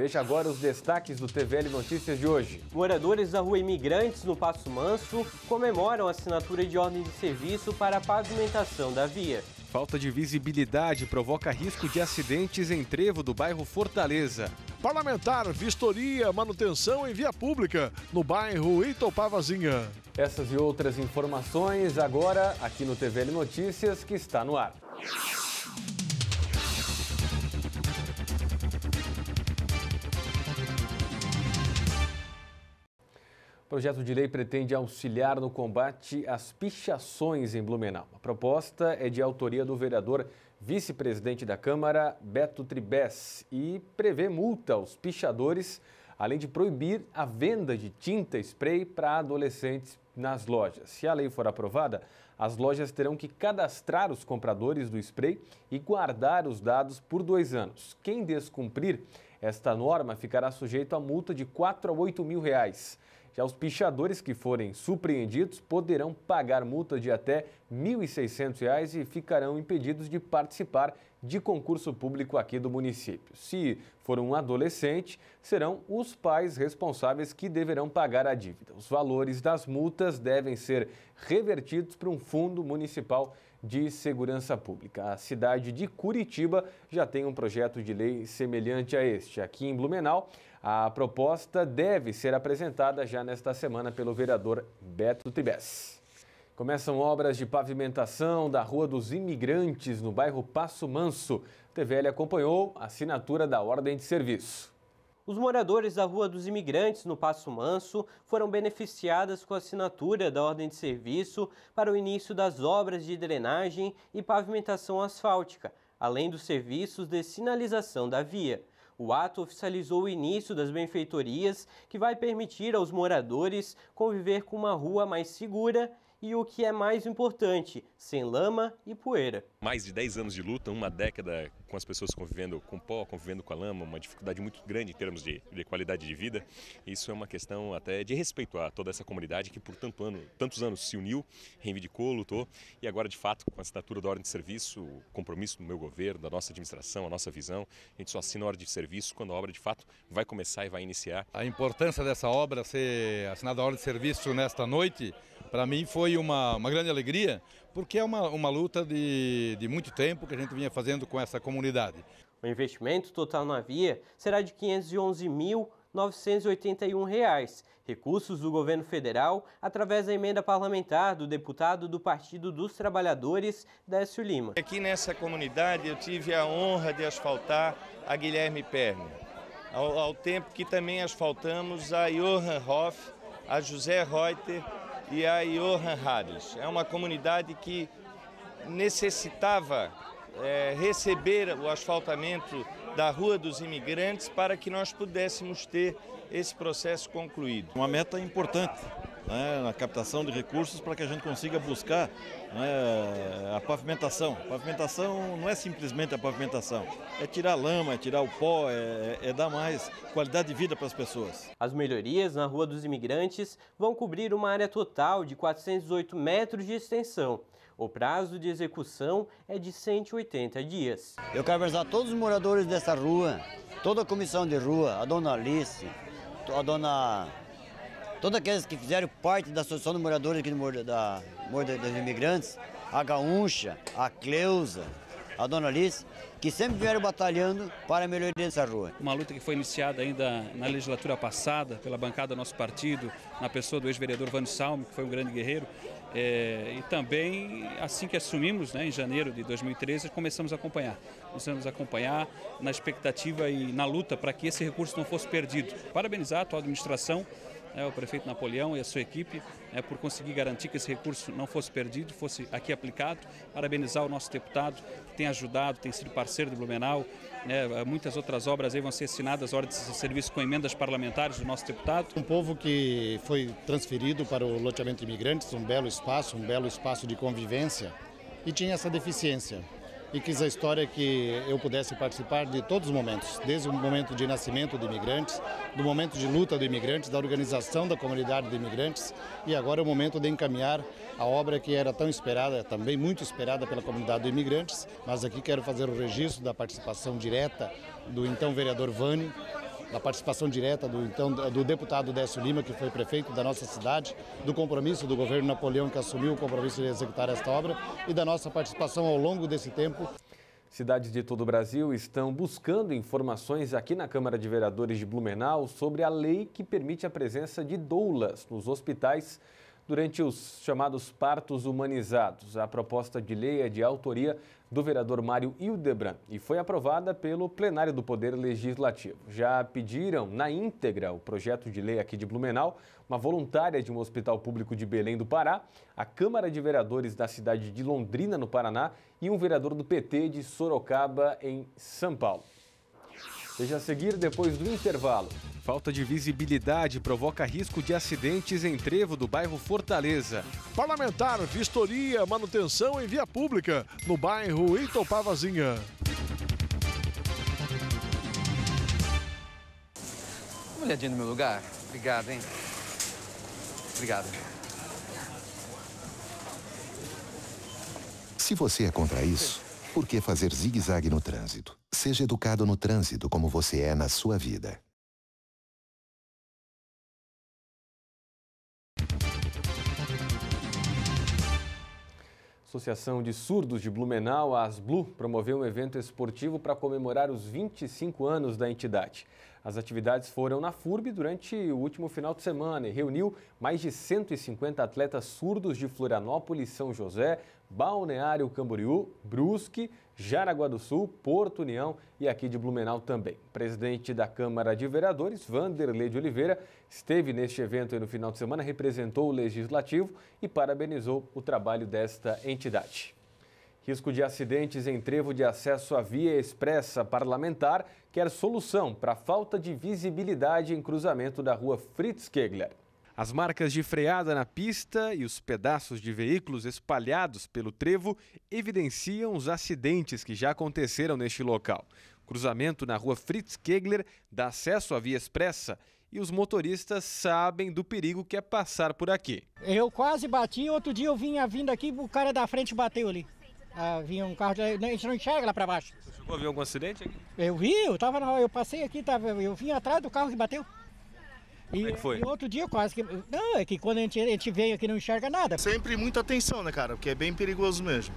Veja agora os destaques do TVL Notícias de hoje. Moradores da rua Imigrantes, no Passo Manso, comemoram a assinatura de ordem de serviço para a pavimentação da via. Falta de visibilidade provoca risco de acidentes em trevo do bairro Fortaleza. Parlamentar, vistoria, manutenção em via pública no bairro Itopavazinha. Essas e outras informações agora aqui no TVL Notícias que está no ar. O projeto de lei pretende auxiliar no combate às pichações em Blumenau. A proposta é de autoria do vereador vice-presidente da Câmara, Beto Tribés, e prevê multa aos pichadores, além de proibir a venda de tinta spray para adolescentes nas lojas. Se a lei for aprovada, as lojas terão que cadastrar os compradores do spray e guardar os dados por dois anos. Quem descumprir esta norma ficará sujeito a multa de 4 a 8 mil reais. Já os pichadores que forem surpreendidos poderão pagar multa de até R$ 1.600 e ficarão impedidos de participar de concurso público aqui do município. Se for um adolescente, serão os pais responsáveis que deverão pagar a dívida. Os valores das multas devem ser revertidos para um fundo municipal de Segurança Pública. A cidade de Curitiba já tem um projeto de lei semelhante a este. Aqui em Blumenau, a proposta deve ser apresentada já nesta semana pelo vereador Beto Tibes. Começam obras de pavimentação da Rua dos Imigrantes, no bairro Passo Manso. TVL acompanhou a assinatura da ordem de serviço. Os moradores da Rua dos Imigrantes, no Passo Manso, foram beneficiadas com a assinatura da ordem de serviço para o início das obras de drenagem e pavimentação asfáltica, além dos serviços de sinalização da via. O ato oficializou o início das benfeitorias que vai permitir aos moradores conviver com uma rua mais segura e o que é mais importante, sem lama e poeira. Mais de 10 anos de luta, uma década com as pessoas convivendo com pó, convivendo com a lama, uma dificuldade muito grande em termos de, de qualidade de vida. Isso é uma questão até de respeito a toda essa comunidade que por tanto ano, tantos anos se uniu, reivindicou, lutou e agora de fato com a assinatura da ordem de serviço, o compromisso do meu governo, da nossa administração, a nossa visão, a gente só assina a ordem de serviço quando a obra de fato vai começar e vai iniciar. A importância dessa obra ser assinada a ordem de serviço nesta noite para mim foi uma, uma grande alegria, porque é uma, uma luta de, de muito tempo que a gente vinha fazendo com essa comunidade. O investimento total na via será de R$ 511.981, recursos do governo federal através da emenda parlamentar do deputado do Partido dos Trabalhadores, Décio Lima. Aqui nessa comunidade eu tive a honra de asfaltar a Guilherme Perna, ao, ao tempo que também asfaltamos a Johan Hoff, a José Reuter e a Johan Harris. É uma comunidade que necessitava é, receber o asfaltamento da Rua dos Imigrantes para que nós pudéssemos ter esse processo concluído. Uma meta importante né, na captação de recursos para que a gente consiga buscar né, a pavimentação. A pavimentação não é simplesmente a pavimentação, é tirar lama, é tirar o pó, é, é, é dar mais qualidade de vida para as pessoas. As melhorias na Rua dos Imigrantes vão cobrir uma área total de 408 metros de extensão. O prazo de execução é de 180 dias. Eu quero avisar todos os moradores dessa rua, toda a comissão de rua, a dona Alice, a dona todos aqueles que fizeram parte da Associação de Moradores aqui do Morro, da, da dos Imigrantes, a Gaúcha, a Cleusa, a Dona Alice, que sempre vieram batalhando para a melhoria dessa rua. Uma luta que foi iniciada ainda na legislatura passada pela bancada do nosso partido, na pessoa do ex-vereador Vano Salme, que foi um grande guerreiro, é, e também assim que assumimos, né, em janeiro de 2013, começamos a acompanhar. Começamos a acompanhar na expectativa e na luta para que esse recurso não fosse perdido. Parabenizar a atual administração é, o prefeito Napoleão e a sua equipe é, por conseguir garantir que esse recurso não fosse perdido, fosse aqui aplicado. Parabenizar o nosso deputado, que tem ajudado, tem sido parceiro do Blumenau. Né, muitas outras obras aí vão ser assinadas, ordens de serviço com emendas parlamentares do nosso deputado. Um povo que foi transferido para o loteamento de imigrantes, um belo espaço, um belo espaço de convivência, e tinha essa deficiência e quis a história que eu pudesse participar de todos os momentos, desde o momento de nascimento de imigrantes, do momento de luta do imigrante, da organização da comunidade de imigrantes e agora é o momento de encaminhar a obra que era tão esperada, também muito esperada pela comunidade de imigrantes, mas aqui quero fazer o registro da participação direta do então vereador Vani, da participação direta do, então, do deputado Décio Lima, que foi prefeito da nossa cidade, do compromisso do governo Napoleão, que assumiu o compromisso de executar esta obra, e da nossa participação ao longo desse tempo. Cidades de todo o Brasil estão buscando informações aqui na Câmara de Vereadores de Blumenau sobre a lei que permite a presença de doulas nos hospitais durante os chamados partos humanizados. A proposta de lei é de autoria do vereador Mário Hildebrand e foi aprovada pelo plenário do Poder Legislativo. Já pediram na íntegra o projeto de lei aqui de Blumenau, uma voluntária de um hospital público de Belém do Pará, a Câmara de Vereadores da cidade de Londrina, no Paraná, e um vereador do PT de Sorocaba, em São Paulo seja a seguir depois do intervalo. Falta de visibilidade provoca risco de acidentes em trevo do bairro Fortaleza. Parlamentar vistoria manutenção em via pública no bairro Itopavazinha. Uma olhadinha no meu lugar? Obrigado, hein? Obrigado. Se você é contra isso, por que fazer zigue-zague no trânsito? Seja educado no trânsito como você é na sua vida. Associação de Surdos de Blumenau, a ASBLU, promoveu um evento esportivo para comemorar os 25 anos da entidade. As atividades foram na FURB durante o último final de semana e reuniu mais de 150 atletas surdos de Florianópolis, São José, Balneário Camboriú, Brusque, Jaraguá do Sul, Porto União e aqui de Blumenau também. O presidente da Câmara de Vereadores, Vanderlei de Oliveira, esteve neste evento no final de semana, representou o Legislativo e parabenizou o trabalho desta entidade. Risco de acidentes em trevo de acesso à via expressa parlamentar quer solução para a falta de visibilidade em cruzamento da rua Fritz Kegler. As marcas de freada na pista e os pedaços de veículos espalhados pelo trevo evidenciam os acidentes que já aconteceram neste local. cruzamento na rua Fritz Kegler dá acesso à via expressa e os motoristas sabem do perigo que é passar por aqui. Eu quase bati, outro dia eu vinha vindo aqui, o cara da frente bateu ali. Ah, vinha um carro, a gente não enxerga lá para baixo. Você chegou a ver algum acidente aqui? Eu vi, eu, tava eu passei aqui, tava, eu vim atrás do carro que bateu. E, é que foi? e outro dia quase que. Não, é que quando a gente, a gente vem aqui não enxerga nada. Sempre muita atenção, né, cara? Porque é bem perigoso mesmo.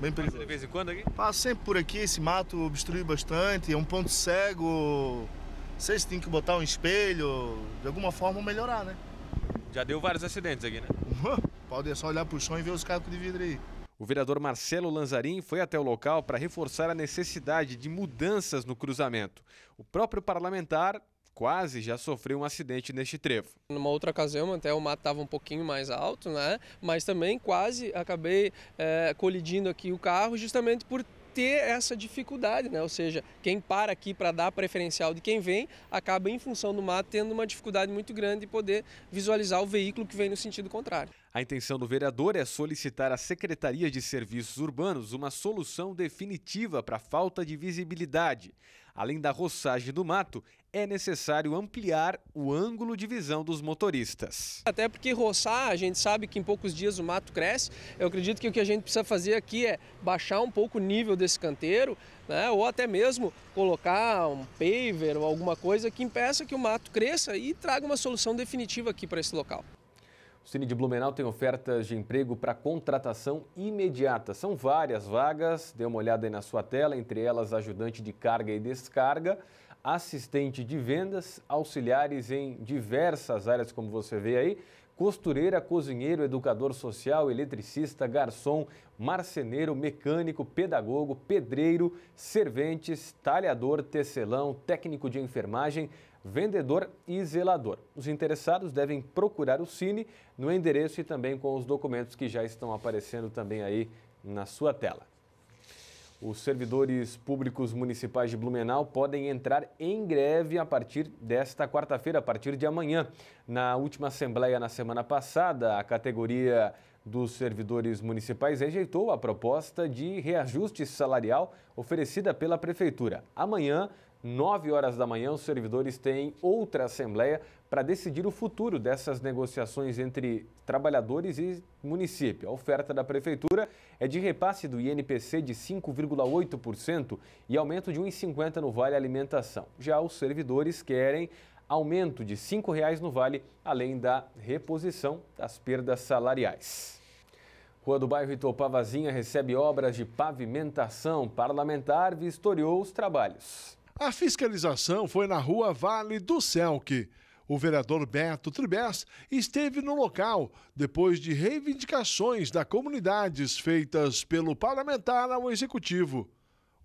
Bem perigoso. Passa de vez em quando aqui? Passa sempre por aqui, esse mato obstrui bastante, é um ponto cego. Não sei se tem que botar um espelho, de alguma forma melhorar, né? Já deu vários acidentes aqui, né? Pode é só olhar pro chão e ver os cacos de vidro aí. O vereador Marcelo Lanzarin foi até o local para reforçar a necessidade de mudanças no cruzamento. O próprio parlamentar quase já sofreu um acidente neste trevo. Numa outra ocasião, até o mato estava um pouquinho mais alto, né? Mas também quase acabei é, colidindo aqui o carro, justamente por ter essa dificuldade, né? Ou seja, quem para aqui para dar preferencial de quem vem, acaba em função do mato tendo uma dificuldade muito grande de poder visualizar o veículo que vem no sentido contrário. A intenção do vereador é solicitar à Secretaria de Serviços Urbanos uma solução definitiva para a falta de visibilidade. Além da roçagem do mato, é necessário ampliar o ângulo de visão dos motoristas. Até porque roçar, a gente sabe que em poucos dias o mato cresce. Eu acredito que o que a gente precisa fazer aqui é baixar um pouco o nível desse canteiro, né? ou até mesmo colocar um paver ou alguma coisa que impeça que o mato cresça e traga uma solução definitiva aqui para esse local. O Cine de Blumenau tem ofertas de emprego para contratação imediata. São várias vagas, dê uma olhada aí na sua tela, entre elas ajudante de carga e descarga, assistente de vendas, auxiliares em diversas áreas, como você vê aí, costureira, cozinheiro, educador social, eletricista, garçom, marceneiro, mecânico, pedagogo, pedreiro, serventes, talhador, tecelão, técnico de enfermagem, vendedor e zelador. Os interessados devem procurar o Cine no endereço e também com os documentos que já estão aparecendo também aí na sua tela. Os servidores públicos municipais de Blumenau podem entrar em greve a partir desta quarta-feira, a partir de amanhã. Na última assembleia na semana passada, a categoria dos servidores municipais rejeitou a proposta de reajuste salarial oferecida pela prefeitura. Amanhã, 9 horas da manhã, os servidores têm outra assembleia para decidir o futuro dessas negociações entre trabalhadores e município. A oferta da prefeitura é de repasse do INPC de 5,8% e aumento de 1,50 no Vale Alimentação. Já os servidores querem aumento de R$ 5,00 no Vale, além da reposição das perdas salariais. Rua do bairro Itopavazinha recebe obras de pavimentação. Parlamentar vistoriou os trabalhos. A fiscalização foi na rua Vale do Selk. O vereador Beto Tribes esteve no local depois de reivindicações da comunidades feitas pelo parlamentar ao executivo.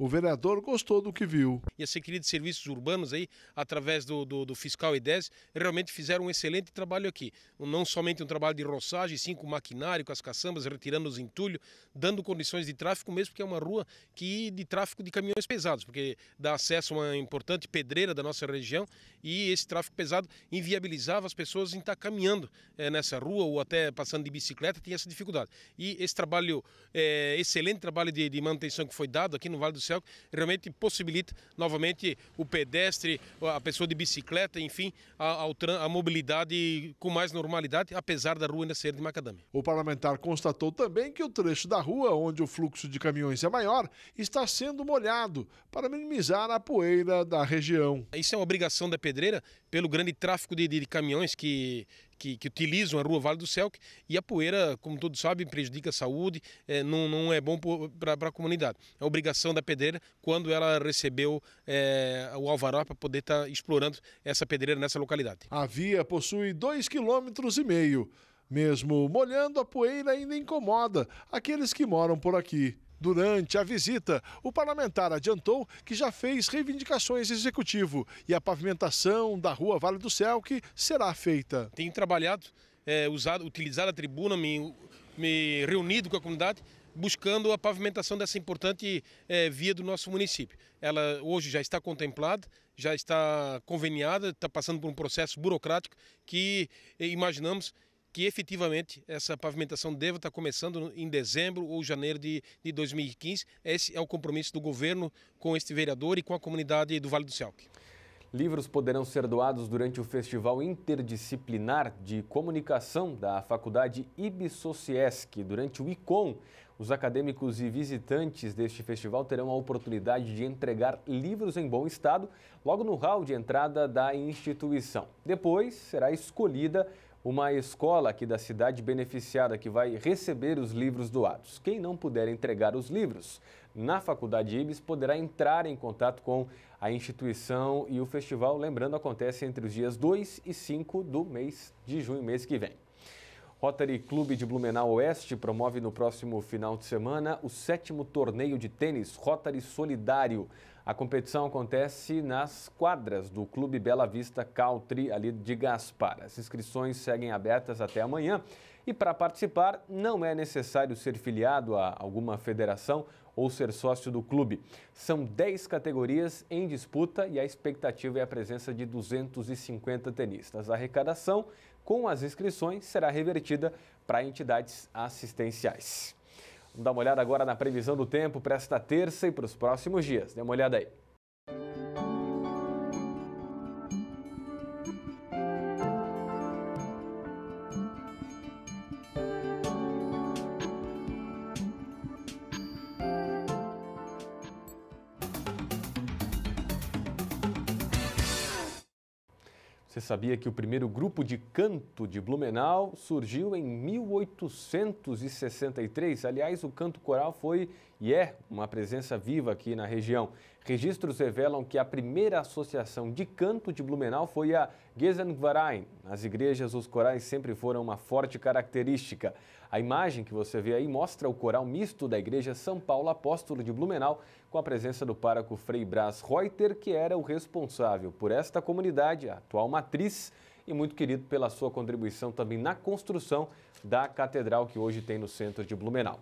O vereador gostou do que viu. E a Secretaria de Serviços Urbanos, aí, através do, do, do fiscal IDES, realmente fizeram um excelente trabalho aqui. Não somente um trabalho de roçagem, sim com maquinário, com as caçambas, retirando os entulhos, dando condições de tráfego, mesmo que é uma rua que de tráfego de caminhões pesados, porque dá acesso a uma importante pedreira da nossa região e esse tráfego pesado inviabilizava as pessoas em estar caminhando é, nessa rua ou até passando de bicicleta, tinha essa dificuldade. E esse trabalho, é, excelente trabalho de, de manutenção que foi dado aqui no Vale do céu, realmente possibilita novamente o pedestre, a pessoa de bicicleta, enfim, a, a, a mobilidade com mais normalidade, apesar da rua ainda ser de macadame. O parlamentar constatou também que o trecho da rua, onde o fluxo de caminhões é maior, está sendo molhado para minimizar a poeira da região. Isso é uma obrigação da pedreira pelo grande tráfego de, de, de caminhões que, que, que, utilizam a rua Vale do Selk e a poeira, como todos sabem, prejudica a saúde, é, não, não é bom para a comunidade. É obrigação da pedreira, quando ela recebeu é, o alvará para poder estar tá explorando essa pedreira nessa localidade. A via possui 2,5 km. Mesmo molhando, a poeira ainda incomoda aqueles que moram por aqui. Durante a visita, o parlamentar adiantou que já fez reivindicações executivo e a pavimentação da rua Vale do que será feita. Tenho trabalhado, é, usado, utilizado a tribuna, me, me reunido com a comunidade buscando a pavimentação dessa importante é, via do nosso município. Ela hoje já está contemplada, já está conveniada, está passando por um processo burocrático que é, imaginamos que efetivamente essa pavimentação deve estar começando em dezembro ou janeiro de, de 2015. Esse é o compromisso do governo com este vereador e com a comunidade do Vale do Celque. Livros poderão ser doados durante o Festival Interdisciplinar de Comunicação da Faculdade IBSOCIESC, durante o ICOM. Os acadêmicos e visitantes deste festival terão a oportunidade de entregar livros em bom estado logo no hall de entrada da instituição. Depois será escolhida uma escola aqui da cidade beneficiada que vai receber os livros doados. Quem não puder entregar os livros na Faculdade Ibis poderá entrar em contato com a instituição e o festival, lembrando, acontece entre os dias 2 e 5 do mês de junho, mês que vem. Rotary Clube de Blumenau Oeste promove no próximo final de semana o sétimo torneio de tênis Rotary Solidário. A competição acontece nas quadras do Clube Bela Vista Caltri, ali de Gaspar. As inscrições seguem abertas até amanhã e para participar não é necessário ser filiado a alguma federação ou ser sócio do clube. São 10 categorias em disputa e a expectativa é a presença de 250 tenistas. A arrecadação com as inscrições será revertida para entidades assistenciais. Vamos dar uma olhada agora na previsão do tempo para esta terça e para os próximos dias. Dê uma olhada aí. sabia que o primeiro grupo de canto de Blumenau surgiu em 1863. Aliás, o canto coral foi e é uma presença viva aqui na região. Registros revelam que a primeira associação de canto de Blumenau foi a Gesangverein. Nas igrejas, os corais sempre foram uma forte característica. A imagem que você vê aí mostra o coral misto da Igreja São Paulo Apóstolo de Blumenau, com a presença do pároco Frei Brás Reuter, que era o responsável por esta comunidade, a atual matriz, e muito querido pela sua contribuição também na construção da catedral que hoje tem no centro de Blumenau.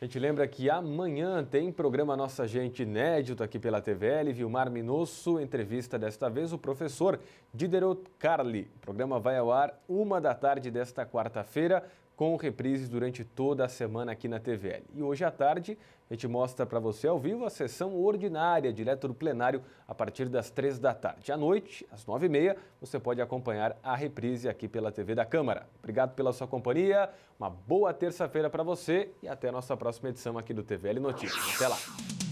A gente lembra que amanhã tem programa Nossa Gente inédito aqui pela TVL. Vilmar Minosso entrevista desta vez o professor Diderot Carli. O programa vai ao ar uma da tarde desta quarta-feira com reprises durante toda a semana aqui na TVL. E hoje à tarde a gente mostra para você ao vivo a sessão ordinária, direto do plenário, a partir das três da tarde. À noite, às nove e meia, você pode acompanhar a reprise aqui pela TV da Câmara. Obrigado pela sua companhia, uma boa terça-feira para você e até a nossa próxima edição aqui do TVL Notícias. Até lá!